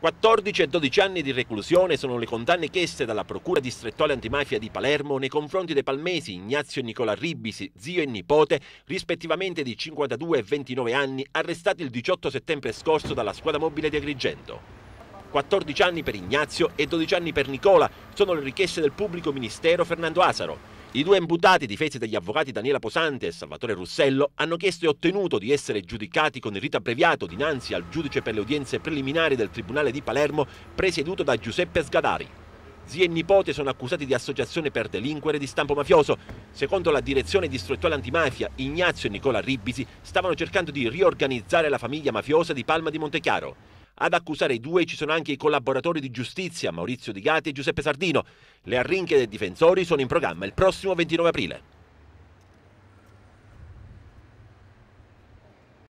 14 e 12 anni di reclusione sono le condanne chieste dalla Procura distrettuale antimafia di Palermo nei confronti dei palmesi Ignazio e Nicola Ribisi, zio e nipote, rispettivamente di 52 e 29 anni, arrestati il 18 settembre scorso dalla squadra mobile di Agrigento. 14 anni per Ignazio e 12 anni per Nicola sono le richieste del pubblico ministero Fernando Asaro. I due imputati, difesi dagli avvocati Daniela Posante e Salvatore Russello, hanno chiesto e ottenuto di essere giudicati con il rito abbreviato dinanzi al giudice per le udienze preliminari del Tribunale di Palermo, presieduto da Giuseppe Sgadari. Zia e nipote sono accusati di associazione per delinquere di stampo mafioso. Secondo la direzione distrettuale antimafia, Ignazio e Nicola Ribisi stavano cercando di riorganizzare la famiglia mafiosa di Palma di Montechiaro. Ad accusare i due ci sono anche i collaboratori di giustizia Maurizio Di Gatti e Giuseppe Sardino. Le arrinche dei difensori sono in programma il prossimo 29 aprile.